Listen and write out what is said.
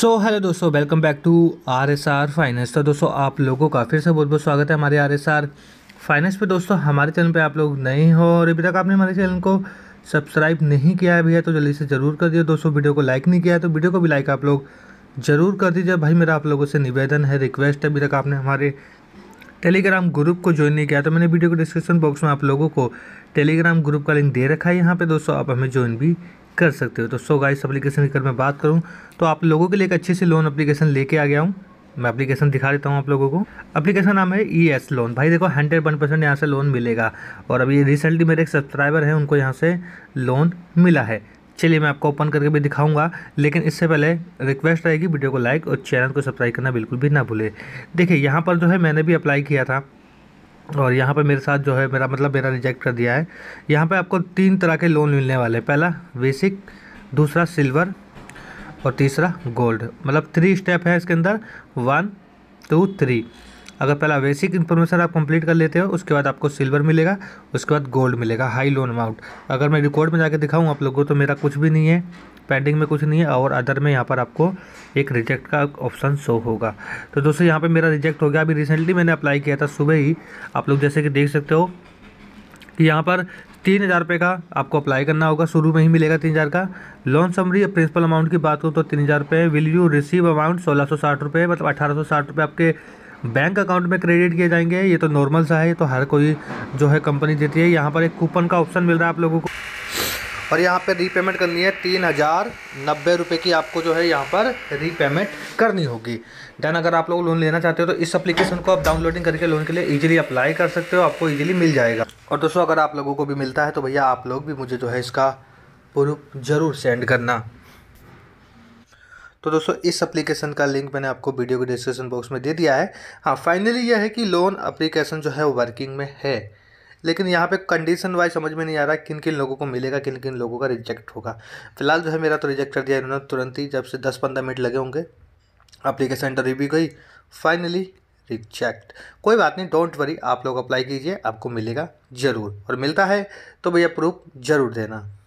सो hello दोस्तों welcome back to R S R finance तो दोस्तों आप लोगों का फिर से बहुत बहुत स्वागत है हमारे आर एस आर फाइनेंस पे दोस्तों हमारे चैनल पे आप लोग नए हो और अभी तक आपने हमारे चैनल को तो सब्सक्राइब नहीं किया है भैया तो जल्दी से ज़रूर कर दिया दोस्तों वीडियो को लाइक नहीं किया तो वीडियो को भी लाइक आप लोग ज़रूर कर दीजिए भाई मेरा आप लोगों से निवेदन है रिक्वेस्ट है अभी तक आपने हमारे टेलीग्राम ग्रुप को ज्वाइन नहीं किया तो मैंने वीडियो को डिस्क्रिप्शन बॉक्स में आप लोगों को टेलीग्राम ग्रुप का लिंक दे रखा है यहाँ पे दोस्तों आप हमें ज्वाइन भी कर सकते हो तो सो गाइस अप्लीकेशन की अगर मैं बात करूँ तो आप लोगों के लिए एक अच्छी सी लोन अप्लीकेशन लेके आ गया हूँ मैं एप्लीकेशन दिखा देता हूँ आप लोगों को एप्लीकेशन नाम है ई एस लोन भाई देखो हंड्रेड वन परसेंट यहाँ से लोन मिलेगा और अभी रिसेंटली मेरे एक सब्सक्राइबर हैं उनको यहाँ से लोन मिला है चलिए मैं आपको ओपन करके भी दिखाऊंगा लेकिन इससे पहले रिक्वेस्ट रहेगी वीडियो को लाइक और चैनल को सब्सक्राइब करना बिल्कुल भी ना भूले देखिए यहाँ पर जो है मैंने भी अप्लाई किया था और यहाँ पे मेरे साथ जो है मेरा मतलब मेरा रिजेक्ट कर दिया है यहाँ पे आपको तीन तरह के लोन मिलने वाले हैं पहला बेसिक दूसरा सिल्वर और तीसरा गोल्ड मतलब थ्री स्टेप है इसके अंदर वन टू थ्री अगर पहला बेसिक इन्फॉर्मेशन आप कंप्लीट कर लेते हो उसके बाद आपको सिल्वर मिलेगा उसके बाद गोल्ड मिलेगा हाई लोन अमाउंट अगर मैं रिकॉर्ड में जाकर दिखाऊँ आप लोग को तो मेरा कुछ भी नहीं है पेंडिंग में कुछ नहीं है और अदर में यहाँ पर आपको एक रिजेक्ट का ऑप्शन शो होगा तो दोस्तों यहाँ पर मेरा रिजेक्ट हो गया अभी रिसेंटली मैंने अप्लाई किया था सुबह ही आप लोग जैसे कि देख सकते हो कि यहाँ पर तीन हज़ार रुपये का आपको अप्लाई करना होगा शुरू में ही मिलेगा तीन हज़ार का लोन समरी प्रिंसिपल अमाउंट की बात हो तो तीन हज़ार रुपये विल यू रिसीव अमाउंट सोलह सौ साठ रुपये मतलब अठारह सौ साठ रुपये आपके बैंक अकाउंट में क्रेडिट किए जाएंगे ये तो नॉर्मल सा है ये तो हर कोई जो है कंपनी देती है यहाँ पर एक कूपन का ऑप्शन मिल रहा है आप लोगों को और यहाँ पर रीपेमेंट करनी है तीन हज़ार नब्बे रुपये की आपको जो है यहाँ पर रीपेमेंट करनी होगी देन अगर आप लोग लोन लेना चाहते हो तो इस एप्लीकेशन को आप डाउनलोडिंग करके लोन के लिए इजीली अप्लाई कर सकते हो आपको इजीली मिल जाएगा और दोस्तों अगर आप लोगों को भी मिलता है तो भैया आप लोग भी मुझे जो है इसका प्रूफ ज़रूर सेंड करना तो दोस्तों इस एप्लीकेशन का लिंक मैंने आपको वीडियो के डिस्क्रिप्शन बॉक्स में दे दिया है हाँ फाइनली यह है कि लोन अप्लीकेशन जो है वर्किंग में है लेकिन यहाँ पे कंडीशन वाइज समझ में नहीं आ रहा किन किन लोगों को मिलेगा किन किन लोगों का रिजेक्ट होगा फिलहाल जो है मेरा तो रिजेक्ट कर दिया इन्होंने तुरंत ही जब से दस पंद्रह मिनट लगे होंगे अप्लीकेशन इंटरव्यू भी गई फाइनली रिजेक्ट कोई बात नहीं डोंट वरी आप लोग अप्लाई कीजिए आपको मिलेगा ज़रूर और मिलता है तो भैया प्रूफ ज़रूर देना